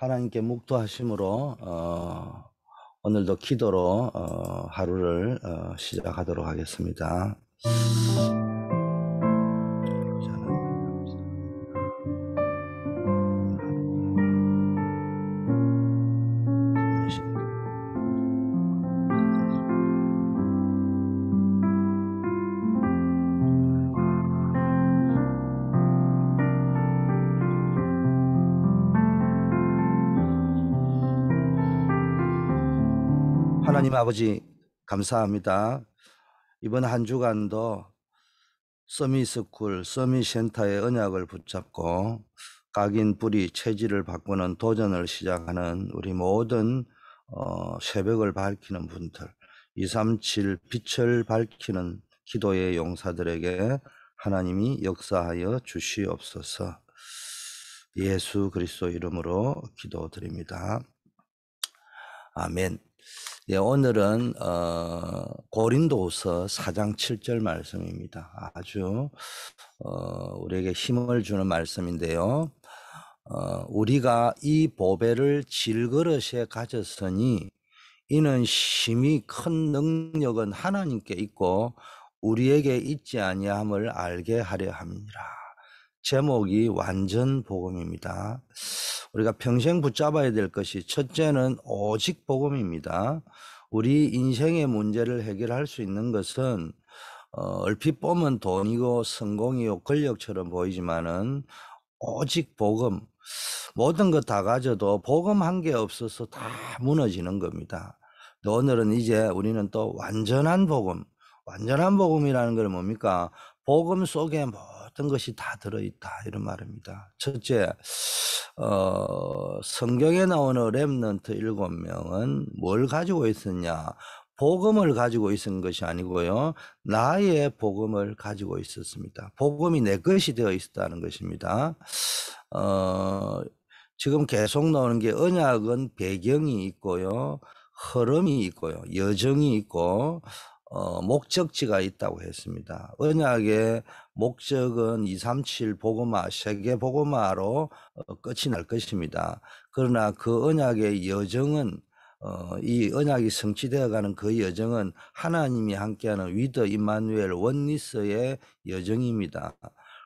하나님께 묵도하심으로 어, 오늘도 기도로 어, 하루를 어, 시작하도록 하겠습니다. 아버지 감사합니다. 이번 한 주간도 서미스쿨, 서미센터의 언약을 붙잡고 각인 뿌리 체질을 바꾸는 도전을 시작하는 우리 모든 어, 새벽을 밝히는 분들, 237 빛을 밝히는 기도의 용사들에게 하나님이 역사하여 주시옵소서. 예수 그리스도 이름으로 기도드립니다. 아멘. 예, 오늘은 어, 고린도서 4장 7절 말씀입니다. 아주 어, 우리에게 힘을 주는 말씀인데요. 어, 우리가 이 보배를 질그릇에 가졌으니 이는 심히 큰 능력은 하나님께 있고 우리에게 있지 아니함을 알게 하려 함이라. 제목이 완전 복음입니다. 우리가 평생 붙잡아야 될 것이 첫째는 오직 복음입니다. 우리 인생의 문제를 해결할 수 있는 것은 어, 얼핏 보면 돈이고 성공이고 권력처럼 보이지만은 오직 복음 모든 것 다 가져도 복음 한 개 없어서 다 무너지는 겁니다. 또 오늘은 이제 우리는 또 완전한 복음, 완전한 복음이라는 걸 뭡니까? 복음 속에 뭐 모든 것이 다 들어있다 이런 말입니다. 첫째, 어, 성경에 나오는 렘넌트 일곱 명은 뭘 가지고 있었냐? 복음을 가지고 있은 것이 아니고요. 나의 복음을 가지고 있었습니다. 복음이 내 것이 되어 있었다는 것입니다. 어, 지금 계속 나오는 게 언약은 배경이 있고요. 흐름이 있고요. 여정이 있고, 어, 목적지가 있다고 했습니다. 언약의 목적은 237 복음화, 세계 복음화로 어, 끝이 날 것입니다. 그러나 그 언약의 여정은 어, 이 언약이 성취되어가는 그 여정은 하나님이 함께하는 위더 임마누엘 원리스의 여정입니다.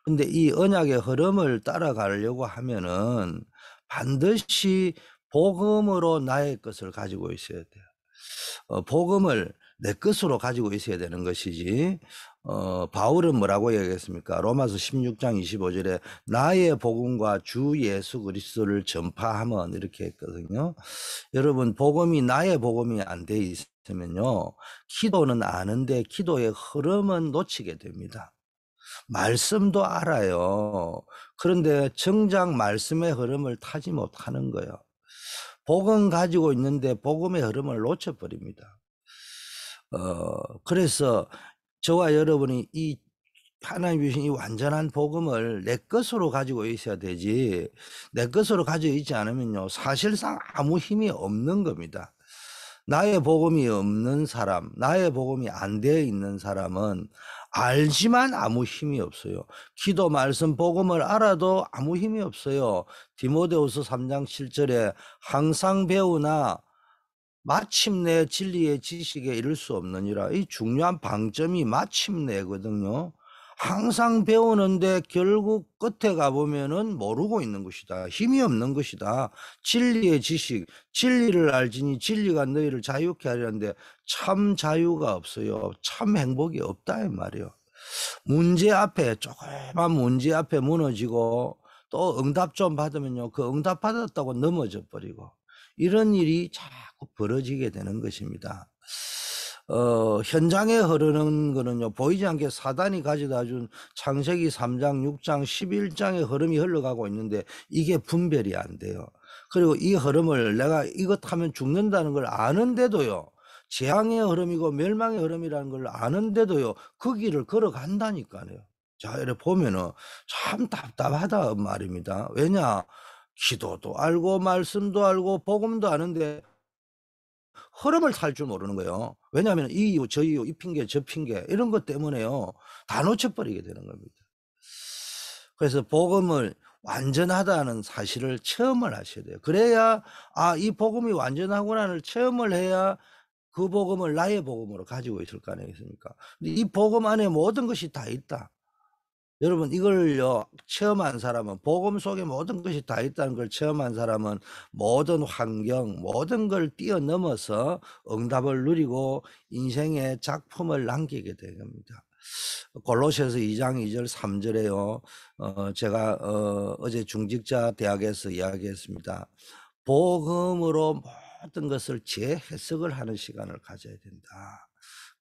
근데 이 언약의 흐름을 따라가려고 하면은 반드시 복음으로 나의 것을 가지고 있어야 돼요. 어, 복음을 내 것으로 가지고 있어야 되는 것이지. 어, 바울은 뭐라고 얘기했습니까? 로마서 16장 25절에 나의 복음과 주 예수 그리스도를 전파하면 이렇게 했거든요. 여러분, 복음이 나의 복음이 안 돼 있으면요. 기도는 아는데 기도의 흐름은 놓치게 됩니다. 말씀도 알아요. 그런데 정작 말씀의 흐름을 타지 못하는 거예요. 복음 가지고 있는데 복음의 흐름을 놓쳐버립니다. 어, 그래서 저와 여러분이 이 하나님 주신 이 완전한 복음을 내 것으로 가지고 있어야 되지 내 것으로 가지고 있지 않으면요 사실상 아무 힘이 없는 겁니다. 나의 복음이 없는 사람, 나의 복음이 안 되어 있는 사람은 알지만 아무 힘이 없어요. 기도 말씀 복음을 알아도 아무 힘이 없어요. 디모데후서 3장 7절에 항상 배우나 마침내 진리의 지식에 이를 수 없느니라. 이 중요한 방점이 마침내거든요. 항상 배우는데 결국 끝에 가보면은 모르고 있는 것이다. 힘이 없는 것이다. 진리의 지식, 진리를 알지니 진리가 너희를 자유케 하려는데 참 자유가 없어요. 참 행복이 없다. 이 말이요. 문제 앞에, 조그만 문제 앞에 무너지고 또 응답 좀 받으면요. 그 응답 받았다고 넘어져 버리고 이런 일이 자꾸 벌어지게 되는 것입니다. 어, 현장에 흐르는 거는요, 보이지 않게 사단이 가져다 준 창세기 3장, 6장, 11장의 흐름이 흘러가고 있는데 이게 분별이 안 돼요. 그리고 이 흐름을 내가 이것 하면 죽는다는 걸 아는데도요, 재앙의 흐름이고 멸망의 흐름이라는 걸 아는데도요, 그 길을 걸어간다니까요. 자, 이렇 보면은 참 답답하다 말입니다. 왜냐? 기도도 알고 말씀도 알고 복음도 아는데 흐름을 탈 줄 모르는 거예요. 왜냐하면 이 이유, 저 이유, 이 핑계, 저 핑계 이런 것 때문에요 다 놓쳐버리게 되는 겁니다. 그래서 복음을 완전하다는 사실을 체험을 하셔야 돼요. 그래야 아 이 복음이 완전하구나를 체험을 해야 그 복음을 나의 복음으로 가지고 있을 거 아니겠습니까? 이 복음 안에 모든 것이 다 있다. 여러분 이걸요 체험한 사람은 복음 속에 모든 것이 다 있다는 걸 체험한 사람은 모든 환경 모든 걸 뛰어넘어서 응답을 누리고 인생의 작품을 남기게 되니다 골로새서 2장 2절 3절에요. 어, 제가 어, 어제 중직자 대학에서 이야기했습니다. 복음으로 모든 것을 재해석을 하는 시간을 가져야 된다.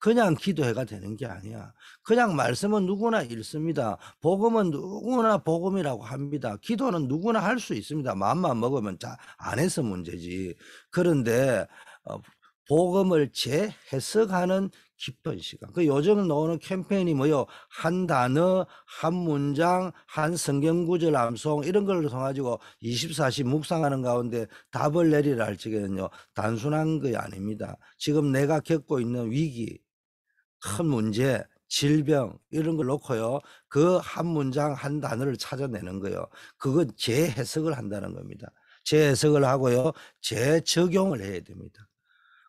그냥 기도해가 되는 게 아니야. 그냥 말씀은 누구나 읽습니다. 복음은 누구나 복음이라고 합니다. 기도는 누구나 할 수 있습니다. 마음만 먹으면 자, 안 해서 문제지. 그런데, 어, 복음을 재해석하는 깊은 시간. 그 요즘 나오는 캠페인이 뭐요? 한 단어, 한 문장, 한 성경구절 암송 이런 걸 통해가지고 24시 묵상하는 가운데 답을 내리라 할지에는요 단순한 게 아닙니다. 지금 내가 겪고 있는 위기, 큰 문제, 질병 이런 걸 놓고요. 그 한 문장 한 단어를 찾아내는 거요. 예 그건 재해석을 한다는 겁니다. 재해석을 하고요. 재적용을 해야 됩니다.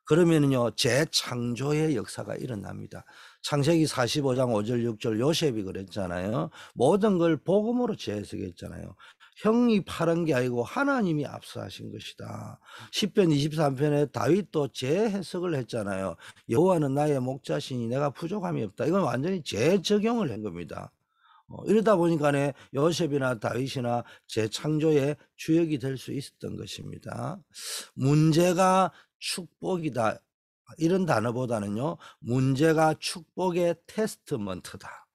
그러면은요. 재창조의 역사가 일어납니다. 창세기 45장 5절 6절 요셉이 그랬잖아요. 모든 걸 복음으로 재해석했잖아요. 형이 파란 게 아니고 하나님이 압수하신 것이다. 10편 23편에 다윗도 재해석을 했잖아요. 여호와는 나의 목자시니 내가 부족함이 없다. 이건 완전히 재적용을 한 겁니다. 어, 이러다 보니까 요셉이나 다윗이나 재창조의 주역이 될 수 있었던 것입니다. 문제가 축복이다. 이런 단어보다는요, 문제가 축복의 테스트먼트다.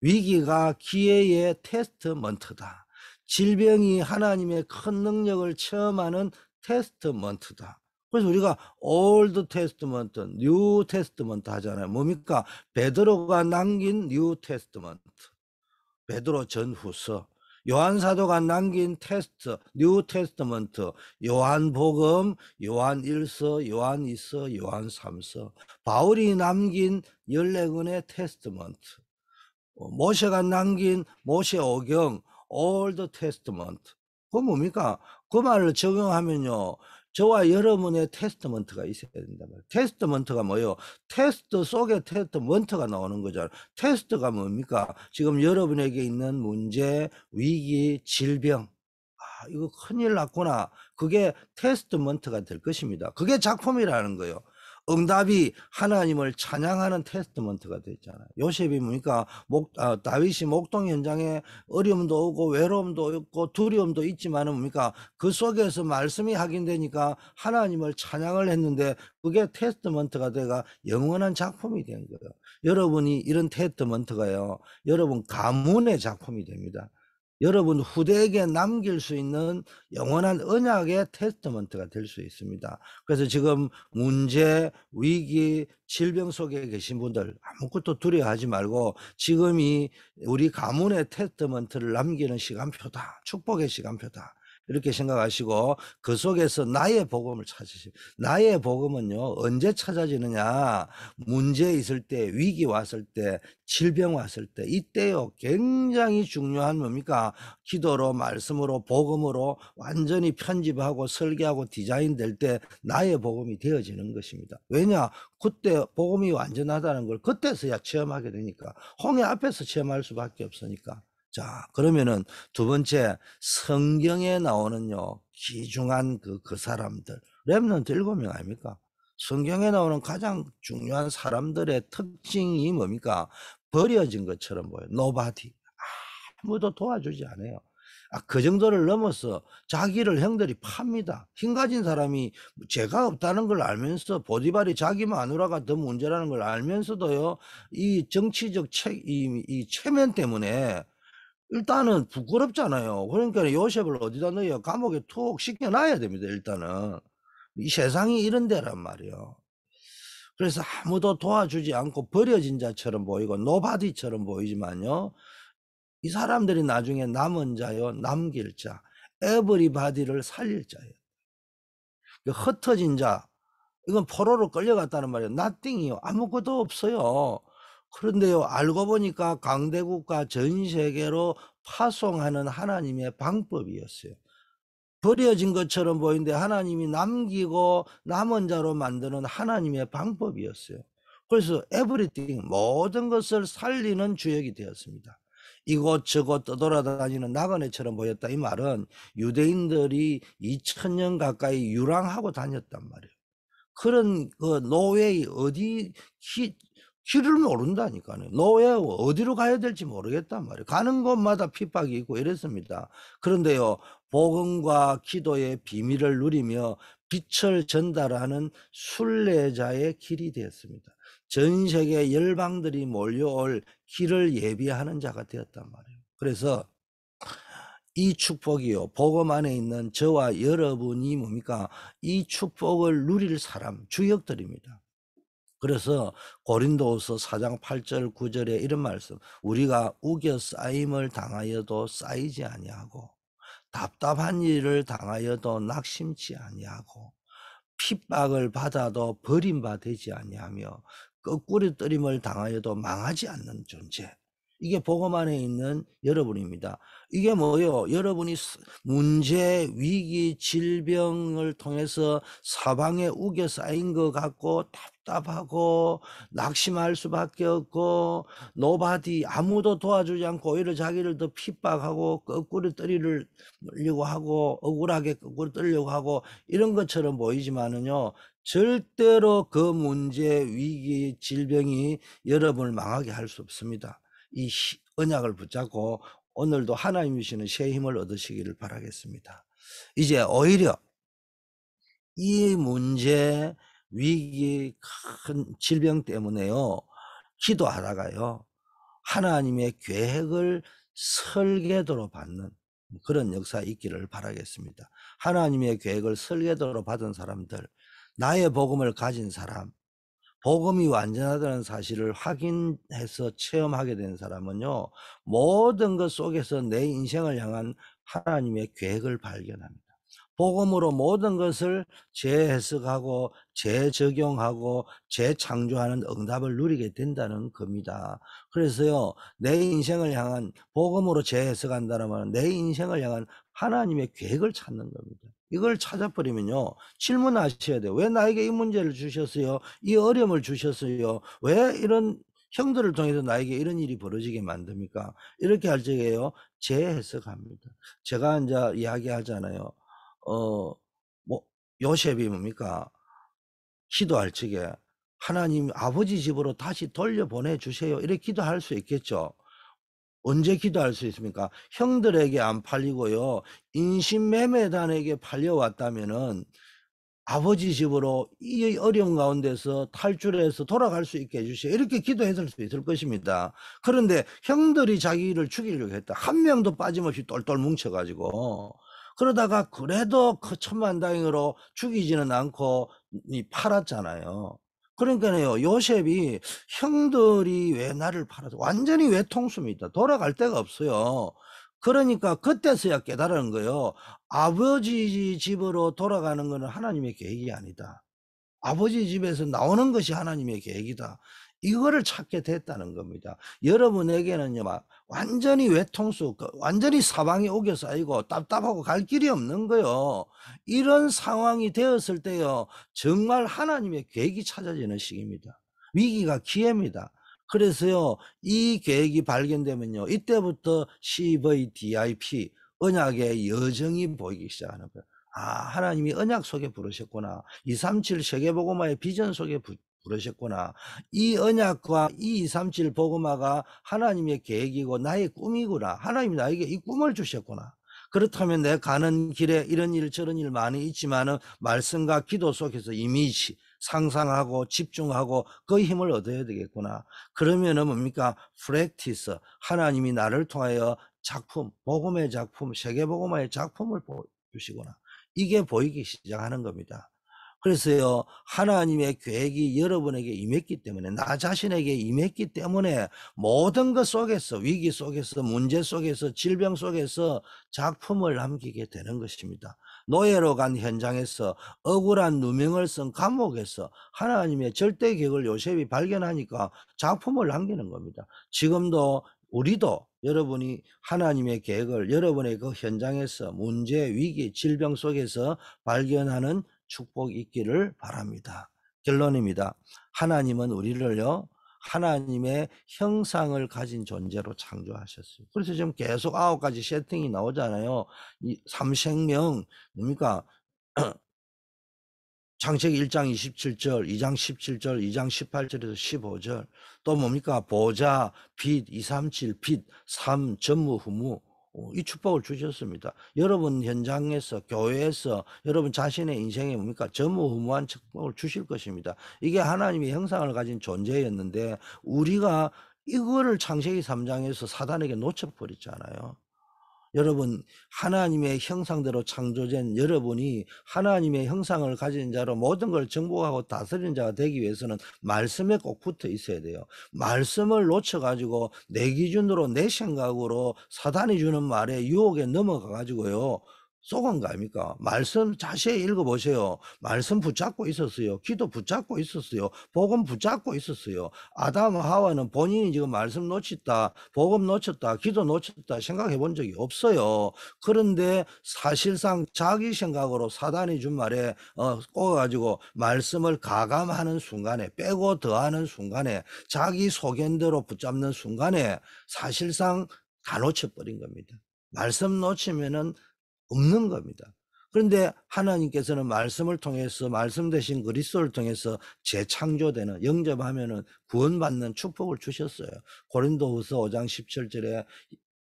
위기가 기회의 테스트먼트다. 질병이 하나님의 큰 능력을 체험하는 테스트먼트다. 그래서 우리가 올드 테스트먼트, 뉴 테스트먼트 하잖아요. 뭡니까? 베드로가 남긴 뉴 테스트먼트. 베드로 전후서. 요한 사도가 남긴 테스트, 뉴 테스트먼트, 요한 복음, 요한 1서, 요한 2서, 요한 3서. 바울이 남긴 14권의 테스트먼트. 어, 모세가 남긴 모세 오경, o l d t e testament. 그 뭡니까? 그 말을 적용하면요. 저와 여러분의 테스트먼트가 있어야 된단 말이에요. 테스트먼트가 뭐예요? 테스트 속에 테스트먼트가 나오는 거잖아요. 테스트가 뭡니까? 지금 여러분에게 있는 문제, 위기, 질병. 아, 이거 큰일 났구나. 그게 테스트먼트가 될 것입니다. 그게 작품이라는 거예요. 응답이 하나님을 찬양하는 테스트먼트가 됐잖아요. 요셉이 뭐니까 목 아, 다윗이 목동 현장에 어려움도 오고 외로움도 없고 두려움도 있지만 뭡니까 그 속에서 말씀이 확인되니까 하나님을 찬양을 했는데 그게 테스트먼트가 돼가 영원한 작품이 된 거예요. 여러분이 이런 테스트먼트가요. 여러분 가문의 작품이 됩니다. 여러분 후대에게 남길 수 있는 영원한 언약의 테스트먼트가 될 수 있습니다. 그래서 지금 문제, 위기, 질병 속에 계신 분들 아무것도 두려워하지 말고 지금이 우리 가문의 테스트먼트를 남기는 시간표다. 축복의 시간표다. 이렇게 생각하시고 그 속에서 나의 복음을 찾으시. 나의 복음은요 언제 찾아지느냐? 문제 있을 때, 위기 왔을 때, 질병 왔을 때 이때요 굉장히 중요한 뭡니까? 기도로 말씀으로 복음으로 완전히 편집하고 설계하고 디자인될 때 나의 복음이 되어지는 것입니다. 왜냐? 그때 복음이 완전하다는 걸 그때서야 체험하게 되니까 홍해 앞에서 체험할 수밖에 없으니까. 자, 그러면은 두 번째 성경에 나오는요. 기중한 그, 그 사람들. 랩넌트 일곱 명 아닙니까? 성경에 나오는 가장 중요한 사람들의 특징이 뭡니까? 버려진 것처럼 보여요. 노바디. 아무도 도와주지 않아요. 아, 그 정도를 넘어서 자기를 형들이 팝니다. 힘 가진 사람이 죄가 없다는 걸 알면서 보디발이 자기 마누라가 더 문제라는 걸 알면서도요, 이 정치적 책, 이, 이 체면 때문에 일단은 부끄럽잖아요. 그러니까 요셉을 어디다 넣어요? 감옥에 툭 씻겨놔야 됩니다. 일단은. 이 세상이 이런 데란 말이요 그래서 아무도 도와주지 않고 버려진 자처럼 보이고 노바디처럼 보이지만요. 이 사람들이 나중에 남은 자요, 남길 자, 에브리바디를 살릴 자예요. 그 흩어진 자, 이건 포로로 끌려갔다는 말이에요. n o 이요 아무것도 없어요. 그런데요, 알고 보니까 강대국과전 세계로 파송하는 하나님의 방법이었어요. 버려진 것처럼 보이는데 하나님이 남기고 남은 자로 만드는 하나님의 방법이었어요. 그래서 에브리띵 모든 것을 살리는 주역이 되었습니다. 이곳저곳 떠돌아다니는 나그네처럼 보였다 이 말은 유대인들이 2000년 가까이 유랑하고 다녔단 말이에요. 그런 그 노웨이 어디 길을 모른다니까요. 노웨어 어디로 가야 될지 모르겠단 말이에요. 가는 곳마다 핍박이 있고 이랬습니다. 그런데요, 복음과 기도의 비밀을 누리며 빛을 전달하는 순례자의 길이 되었습니다. 전 세계 열방들이 몰려올 길을 예비하는 자가 되었단 말이에요. 그래서 이 축복이요. 복음 안에 있는 저와 여러분이 뭡니까? 이 축복을 누릴 사람, 주역들입니다. 그래서 고린도서 4장 8절 9절에 이런 말씀 우리가 우겨 쌓임을 당하여도 쌓이지 아니하고 답답한 일을 당하여도 낙심치 아니하고 핍박을 받아도 버림받지 아니하며 거꾸리 떨임을 당하여도 망하지 않는 존재 이게 복음 안에 있는 여러분입니다. 이게 뭐요? 여러분이 문제, 위기, 질병을 통해서 사방에 우겨 쌓인 것 같고 답 답답하고 낙심할 수밖에 없고 노바디 아무도 도와주지 않고 오히려 자기를 더 핍박하고 거꾸로 떨리려고 하고 억울하게 거꾸로 떨려고 하고 이런 것처럼 보이지만은요 절대로 그 문제 위기 질병이 여러분을 망하게 할 수 없습니다 이 언약을 붙잡고 오늘도 하나님이시는 새 힘을 얻으시기를 바라겠습니다 이제 오히려 이 문제 위기 큰 질병 때문에요. 기도하다가요. 하나님의 계획을 설계도로 받는 그런 역사 있기를 바라겠습니다. 하나님의 계획을 설계도로 받은 사람들, 나의 복음을 가진 사람, 복음이 완전하다는 사실을 확인해서 체험하게 된 사람은요, 모든 것 속에서 내 인생을 향한 하나님의 계획을 발견합니다. 복음으로 모든 것을 재해석하고 재적용하고 재창조하는 응답을 누리게 된다는 겁니다. 그래서요, 내 인생을 향한 복음으로 재해석한다는 말은 내 인생을 향한 하나님의 계획을 찾는 겁니다. 이걸 찾아버리면요, 질문하셔야 돼요. 왜 나에게 이 문제를 주셨어요? 이 어려움을 주셨어요? 왜 이런 형들을 통해서 나에게 이런 일이 벌어지게 만듭니까? 이렇게 할 적에요, 재해석합니다. 제가 이제 이야기하잖아요. 어, 뭐, 요셉이 뭡니까? 기도할 적에 하나님 아버지 집으로 다시 돌려보내 주세요. 이렇게 기도할 수 있겠죠. 언제 기도할 수 있습니까? 형들에게 안 팔리고요. 인신매매단에게 팔려왔다면은 아버지 집으로 이 어려운 가운데서 탈출해서 돌아갈 수 있게 해주시오. 이렇게 기도했을 수 있을 것입니다. 그런데 형들이 자기를 죽이려고 했다. 한 명도 빠짐없이 똘똘 뭉쳐가지고 그러다가 그래도 그 천만다행으로 죽이지는 않고 팔았잖아요. 그러니까요, 요셉이 형들이 왜 나를 팔아서 완전히 외통수입니다. 돌아갈 데가 없어요. 그러니까 그때서야 깨달은 거예요. 아버지 집으로 돌아가는 것은 하나님의 계획이 아니다. 아버지 집에서 나오는 것이 하나님의 계획이다. 이거를 찾게 됐다는 겁니다. 여러분에게는요, 막 완전히 외통수, 그 완전히 사방이 오겨서 아이고 답답하고 갈 길이 없는 거요. 이런 상황이 되었을 때요. 정말 하나님의 계획이 찾아지는 시기입니다. 위기가 기회입니다. 그래서요, 이 계획이 발견되면요, 이때부터 시의 DIP, 언약의 여정이 보이기 시작하는 거예요. 아, 하나님이 언약 속에 부르셨구나. 237 세계보고마의 비전 속에 부, 그러셨구나이 언약과 이237 복음화가 하나님의 계획이고 나의 꿈이구나. 하나님이 나에게 이 꿈을 주셨구나. 그렇다면 내 가는 길에 이런 일 저런 일 많이 있지만은 말씀과 기도 속에서 이미지 상상하고 집중하고 그 힘을 얻어야 되겠구나. 그러면은 뭡니까? 프랙티스 하나님이 나를 통하여 작품, 복음의 작품, 세계 복음화의 작품을 보여주시구나. 이게 보이기 시작하는 겁니다. 그래서요, 하나님의 계획이 여러분에게 임했기 때문에, 나 자신에게 임했기 때문에 모든 것 속에서, 위기 속에서, 문제 속에서, 질병 속에서 작품을 남기게 되는 것입니다. 노예로 간 현장에서 억울한 누명을 쓴 감옥에서 하나님의 절대 계획을 요셉이 발견하니까 작품을 남기는 겁니다. 지금도 우리도 여러분이 하나님의 계획을 여러분의 그 현장에서 문제, 위기, 질병 속에서 발견하는 축복이 있기를 바랍니다. 결론입니다. 하나님은 우리를요, 하나님의 형상을 가진 존재로 창조하셨어요. 그래서 지금 계속 아홉 가지 세팅이 나오잖아요. 이 삼생명, 뭡니까? 그러니까 창세기 1장 27절, 2장 17절, 2장 18절에서 15절. 또 뭡니까? 보자, 빛, 237, 빛, 3, 전무, 후무. 어, 이 축복을 주셨습니다. 여러분 현장에서 교회에서 여러분 자신의 인생에 뭡니까 전무후무한 축복을 주실 것입니다. 이게 하나님의 형상을 가진 존재였는데 우리가 이거를 창세기 3장에서 사단에게 놓쳐버렸잖아요. 여러분 하나님의 형상대로 창조된 여러분이 하나님의 형상을 가진 자로 모든 걸 정복하고 다스리는 자가 되기 위해서는 말씀에 꼭 붙어 있어야 돼요. 말씀을 놓쳐 가지고 내 기준으로 내 생각으로 사단이 주는 말에 유혹에 넘어가 가지고요. 속은 거 아닙니까? 말씀 자세히 읽어보세요. 말씀 붙잡고 있었어요. 기도 붙잡고 있었어요. 복음 붙잡고 있었어요. 아담 하와는 본인이 지금 말씀 놓쳤다, 복음 놓쳤다, 기도 놓쳤다 생각해 본 적이 없어요. 그런데 사실상 자기 생각으로 사단이 준 말에 어, 꼬아가지고 말씀을 가감하는 순간에 빼고 더하는 순간에 자기 소견대로 붙잡는 순간에 사실상 다 놓쳐버린 겁니다. 말씀 놓치면은 없는 겁니다. 그런데 하나님께서는 말씀을 통해서 말씀 대신 그리스도를 통해서 재창조되는 영접하면은 구원받는 축복을 주셨어요. 고린도후서 5장 17절에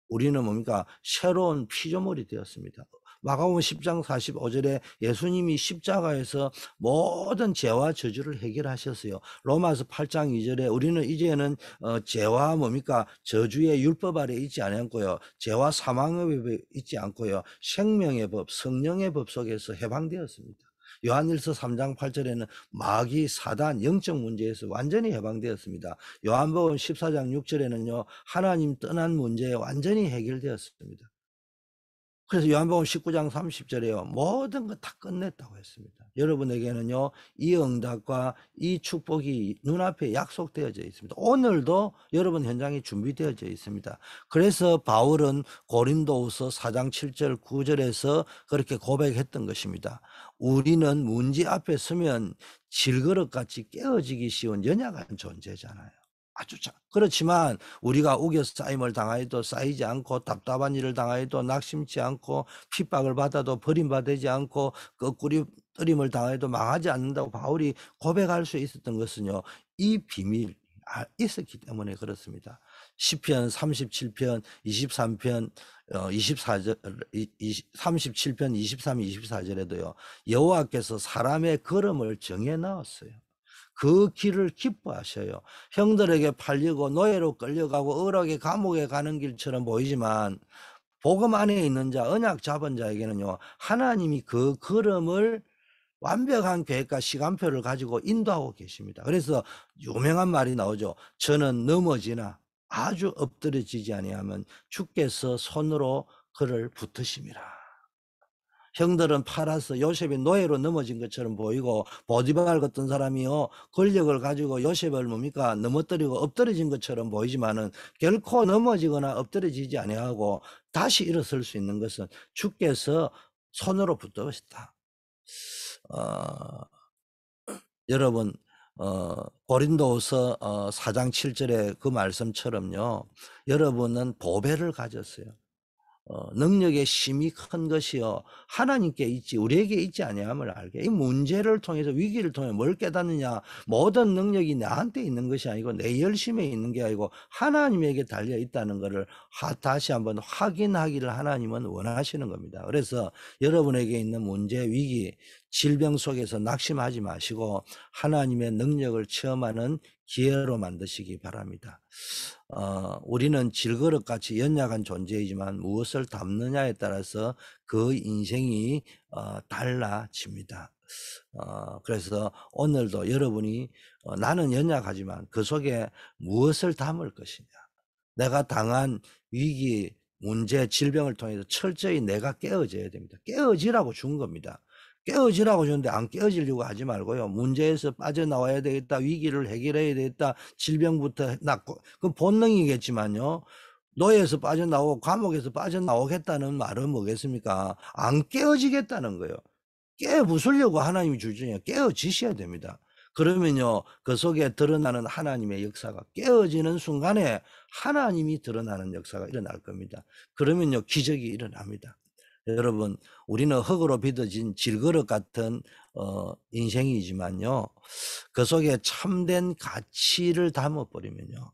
우리는 뭡니까 새로운 피조물이 되었습니다. 마가복음 10장 45절에 예수님이 십자가에서 모든 죄와 저주를 해결하셨어요. 로마서 8장 2절에 우리는 이제는 어, 죄와 뭡니까? 저주의 율법 아래 있지 않고요. 죄와 사망의 법에 있지 않고요. 생명의 법, 성령의 법 속에서 해방되었습니다. 요한일서 3장 8절에는 마귀 사단 영적 문제에서 완전히 해방되었습니다. 요한복음 14장 6절에는요. 하나님 떠난 문제에 완전히 해결되었습니다. 그래서 요한복음 19장 30절에요. 모든 것 다 끝냈다고 했습니다. 여러분에게는요, 이 응답과 이 축복이 눈앞에 약속되어져 있습니다. 오늘도 여러분 현장에 준비되어져 있습니다. 그래서 바울은 고린도우서 4장 7절 9절에서 그렇게 고백했던 것입니다. 우리는 문제 앞에 서면 질그릇같이 깨어지기 쉬운 연약한 존재잖아요. 아주 자, 그렇지만 우리가 우겨 쌓임을 당하여도 쌓이지 않고 답답한 일을 당하여도 낙심치 않고 핍박을 받아도 버림받지 않고 거꾸리 뜨임을 당하여도 망하지 않는다고 바울이 고백할 수 있었던 것은요. 이 비밀 아, 있었기 때문에 그렇습니다. 10편, 37편, 23편, 24절, 37편, 23, 24절에도요. 여호와께서 사람의 걸음을 정해 나어요 그 길을 기뻐하셔요. 형들에게 팔리고 노예로 끌려가고 억울하게 감옥에 가는 길처럼 보이지만 복음 안에 있는 자, 언약 잡은 자에게는요, 하나님이 그 걸음을 완벽한 계획과 시간표를 가지고 인도하고 계십니다. 그래서 유명한 말이 나오죠. 저는 넘어지나 아주 엎드려지지 아니하면 주께서 손으로 그를 붙으심이라. 형들은 팔아서 요셉이 노예로 넘어진 것처럼 보이고 보디발 같은 사람이요 권력을 가지고 요셉을 뭡니까 넘어뜨리고 엎드려진 것처럼 보이지만은 결코 넘어지거나 엎드려지지 아니하고 다시 일어설 수 있는 것은 주께서 손으로 붙들으다 어, 여러분 어, 고린도서 어, 4장 7절의 그 말씀처럼요. 여러분은 보배를 가졌어요. 어, 능력의 심이 큰 것이요 하나님께 있지 우리에게 있지 아니함을 알게 이 문제를 통해서 위기를 통해 뭘 깨닫느냐 모든 능력이 나한테 있는 것이 아니고 내 열심에 있는 게 아니고 하나님에게 달려 있다는 것을 다시 한번 확인하기를 하나님은 원하시는 겁니다 그래서 여러분에게 있는 문제 위기 질병 속에서 낙심하지 마시고 하나님의 능력을 체험하는 기회로 만드시기 바랍니다. 어, 우리는 질그릇같이 연약한 존재이지만 무엇을 담느냐에 따라서 그 인생이 어, 달라집니다. 어, 그래서 오늘도 여러분이 어, 나는 연약하지만 그 속에 무엇을 담을 것이냐. 내가 당한 위기, 문제, 질병을 통해서 철저히 내가 깨어져야 됩니다. 깨어지라고 준 겁니다. 깨어지라고 주는데 안 깨어지려고 하지 말고요. 문제에서 빠져나와야 되겠다. 위기를 해결해야 되겠다. 질병부터 낫고. 그 본능이겠지만요. 노예에서 빠져나오고 감옥에서 빠져나오겠다는 말은 뭐겠습니까? 안 깨어지겠다는 거예요. 깨부수려고 하나님이 주중에 깨어지셔야 됩니다. 그러면요, 그 속에 드러나는 하나님의 역사가 깨어지는 순간에 하나님이 드러나는 역사가 일어날 겁니다. 그러면요, 기적이 일어납니다. 여러분 우리는 흙으로 빚어진 질그릇 같은 어, 인생이지만요 그 속에 참된 가치를 담아버리면요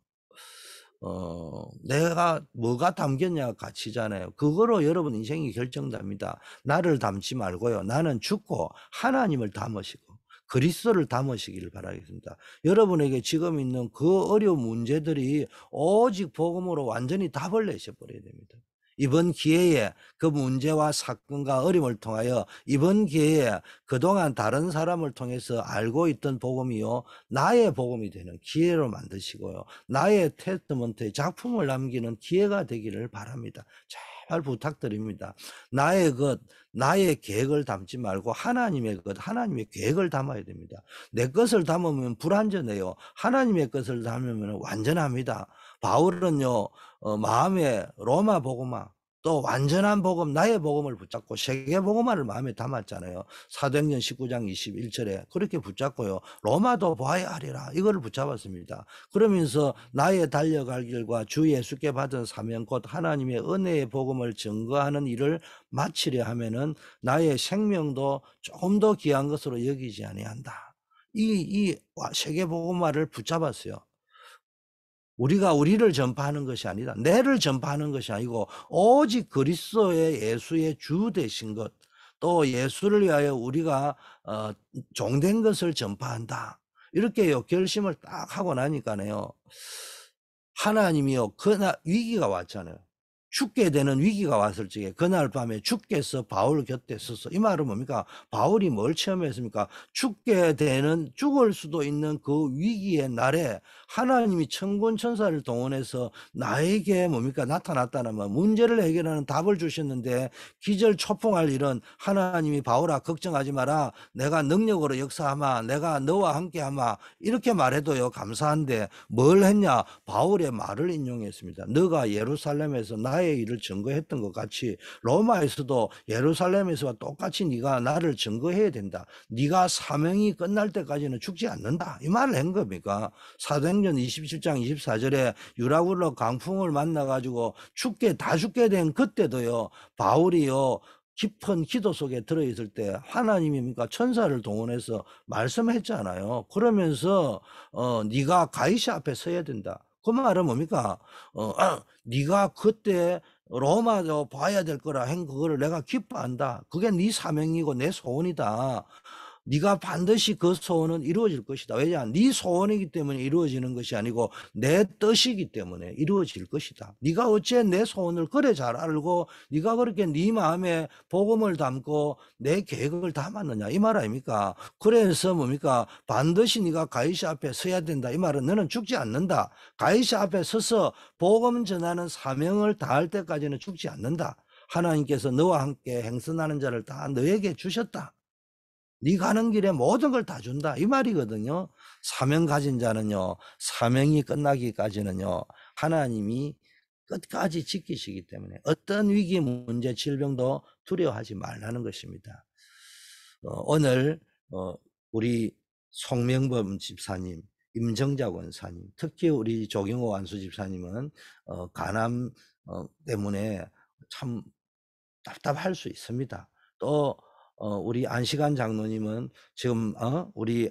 어, 내가 뭐가 담겼냐 가치잖아요. 그거로 여러분 인생이 결정됩니다. 나를 담지 말고요. 나는 죽고 하나님을 담으시고 그리스도를 담으시기를 바라겠습니다. 여러분에게 지금 있는 그 어려운 문제들이 오직 복음으로 완전히 답을 내셔버려야 됩니다. 이번 기회에 그 문제와 사건과 어림을 통하여 이번 기회에 그동안 다른 사람을 통해서 알고 있던 복음이요 나의 복음이 되는 기회로 만드시고요 나의 테스트먼트의 작품을 남기는 기회가 되기를 바랍니다. 자. 잘 부탁드립니다. 나의 것, 나의 계획을 담지 말고 하나님의 것, 하나님의 계획을 담아야 됩니다. 내 것을 담으면 불완전해요. 하나님의 것을 담으면 완전합니다. 바울은요, 어, 마음에 로마 보고마 또 완전한 복음, 나의 복음을 붙잡고 세계 복음화를 마음에 담았잖아요. 사도행전 19장 21절에 그렇게 붙잡고요. 로마도 보아야 하리라. 이걸 붙잡았습니다. 그러면서 나의 달려갈 길과 주 예수께 받은 사명 곧 하나님의 은혜의 복음을 증거하는 일을 마치려 하면은 나의 생명도 조금 더 귀한 것으로 여기지 아니한다. 이, 이 세계 복음화를 붙잡았어요. 우리가 우리를 전파하는 것이 아니다. 내를 전파하는 것이 아니고 오직 그리스도의 예수의 주 되신 것, 또 예수를 위하여 우리가 어, 종된 것을 전파한다. 이렇게 결심을 딱 하고 나니까요 하나님이요 그날 위기가 왔잖아요. 죽게 되는 위기가 왔을 적에 그날 밤에 주께서 바울 곁에 서서 이 말은 뭡니까? 바울이 뭘 체험했습니까? 죽게 되는 죽을 수도 있는 그 위기의 날에 하나님이 천군 천사를 동원해서 나에게 뭡니까? 나타났다는 문제를 해결하는 답을 주셨는데 기절 초풍할 일은 하나님이 바울아 걱정하지 마라 내가 능력으로 역사하마 내가 너와 함께하마 이렇게 말해도요 감사한데 뭘 했냐 바울의 말을 인용했습니다 너가 예루살렘에서 나의 나의 일을 증거했던 것 같이 로마에서도 예루살렘에서와 똑같이 네가 나를 증거해야 된다. 네가 사명이 끝날 때까지는 죽지 않는다. 이 말을 한 겁니까? 사도행전 27장 24절에 유라굴로 강풍을 만나 가지고 죽게 다 죽게 된 그때도요. 바울이요. 깊은 기도 속에 들어있을 때 하나님입니까 천사를 동원해서 말씀했잖아요. 그러면서 어 네가 가이시 앞에 서야 된다. 그 말은 뭡니까? 어, 아, 네가 그때 로마도 봐야 될 거라 한 그거를 내가 기뻐한다. 그게 네 사명이고 내 소원이다. 네가 반드시 그 소원은 이루어질 것이다. 왜냐? 하면네 소원이기 때문에 이루어지는 것이 아니고 내 뜻이기 때문에 이루어질 것이다. 네가 어째 내 소원을 그래 잘 알고 네가 그렇게 네 마음에 복음을 담고 내 계획을 담았느냐 이 말 아닙니까? 그래서 뭡니까? 반드시 네가 가이시 앞에 서야 된다. 이 말은 너는 죽지 않는다. 가이시 앞에 서서 복음 전하는 사명을 다할 때까지는 죽지 않는다. 하나님께서 너와 함께 행선하는 자를 다 너에게 주셨다. 네 가는 길에 모든 걸 다 준다 이 말이거든요. 사명 가진 자는요. 사명이 끝나기까지는요. 하나님이 끝까지 지키시기 때문에 어떤 위기, 문제, 질병도 두려워하지 말라는 것입니다. 어, 오늘 어, 우리 송명범 집사님, 임정자 권사님, 특히 우리 조경호 완수 집사님은 어, 간암 어, 때문에 참 답답할 수 있습니다. 또 어, 우리 안시간 장로님은 지금 어, 우리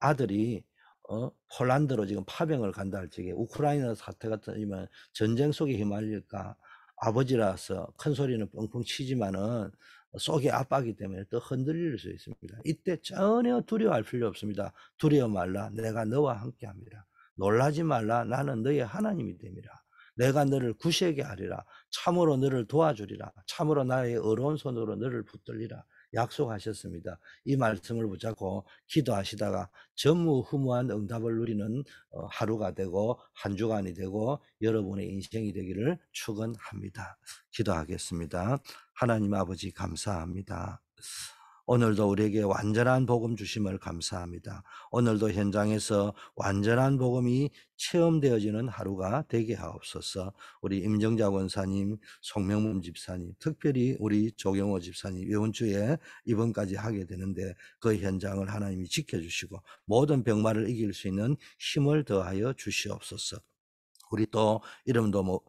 아들이 어, 폴란드로 지금 파병을 간다 할 적에 우크라이나 사태 같으면 전쟁 속에 휘말릴까 아버지라서 큰 소리는 뻥뻥 치지만은 속에 압박이 때문에 또 흔들릴 수 있습니다. 이때 전혀 두려워할 필요 없습니다. 두려워 말라. 내가 너와 함께 합니다. 놀라지 말라. 나는 너의 하나님이 됩니다. 내가 너를 구세게 하리라. 참으로 너를 도와주리라. 참으로 나의 어려운 손으로 너를 붙들리라. 약속하셨습니다. 이 말씀을 붙잡고 기도하시다가 전무후무한 응답을 누리는 어, 하루가 되고 한 주간이 되고 여러분의 인생이 되기를 축원합니다. 기도하겠습니다. 하나님 아버지 감사합니다. 오늘도 우리에게 완전한 복음 주심을 감사합니다. 오늘도 현장에서 완전한 복음이 체험되어지는 하루가 되게 하옵소서. 우리 임정자 원사님, 송명문 집사님, 특별히 우리 조경호 집사님 이번 주에 이번까지 하게 되는데 그 현장을 하나님이 지켜주시고 모든 병마를 이길 수 있는 힘을 더하여 주시옵소서. 우리 또 이름도 뭐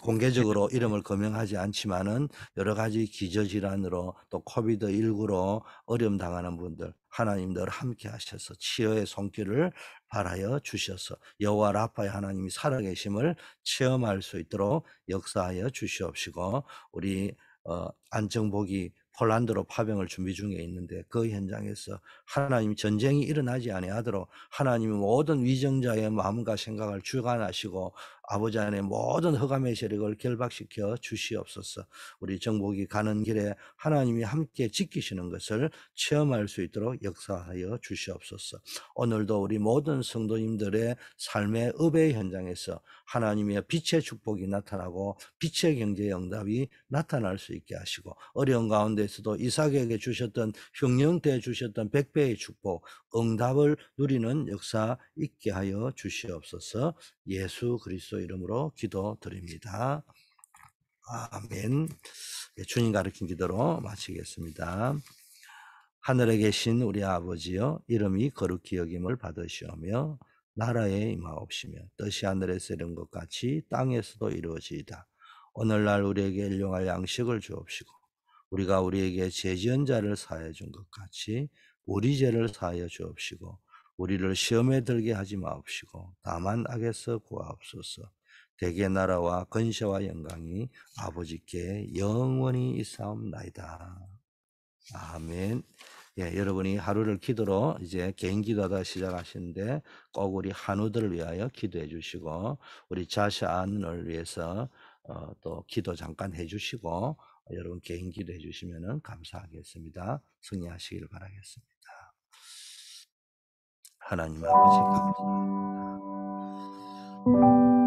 공개적으로 이름을 거명하지 않지만은 여러 가지 기저질환으로 또 코비드 19로 어려움 당하는 분들 하나님 들 함께 하셔서 치유의 손길을 바라여 주셔서 여호와 라파의 하나님이 살아계심을 체험할 수 있도록 역사하여 주시옵시고 우리 어 안정복이 폴란드로 파병을 준비 중에 있는데 그 현장에서 하나님 전쟁이 일어나지 아니하도록 하나님이 모든 위정자의 마음과 생각을 주관하시고 아버지 안에 모든 허감의 세력을 결박시켜 주시옵소서. 우리 정복이 가는 길에 하나님이 함께 지키시는 것을 체험할 수 있도록 역사하여 주시옵소서. 오늘도 우리 모든 성도님들의 삶의 업의 현장에서 하나님의 빛의 축복이 나타나고 빛의 경제 영답이 나타날 수 있게 하시고 어려운 가운데서도 이삭에게 주셨던 흉령 때 주셨던 백배의 축복 응답을 누리는 역사 있게 하여 주시옵소서. 예수 그리스도 이름으로 기도드립니다. 아멘. 예, 주님 가르친 기도로 마치겠습니다. 하늘에 계신 우리 아버지여 이름이 거룩히 여김을 받으시오며 나라에 임하옵시며 뜻이 하늘에서 이룬 것 같이 땅에서도 이루어지이다. 오늘날 우리에게 일용할 양식을 주옵시고 우리가 우리에게 죄지은 자를 사해 준것 같이 우리 죄를 사하여 주옵시고 우리를 시험에 들게 하지 마옵시고 다만 악에서 구하옵소서. 대개 나라와 건세와 영광이 아버지께 영원히 있사옵나이다. 아멘. 예, 여러분이 하루를 기도로 이제 개인 기도하다 시작하시는데 꼭 우리 한우들을 위하여 기도해 주시고 우리 자샤을 위해서 어, 또 기도 잠깐 해 주시고 여러분 개인 기도해 주시면 감사하겠습니다. 승리하시길 바라겠습니다. 하나님 아버지 감사합니다.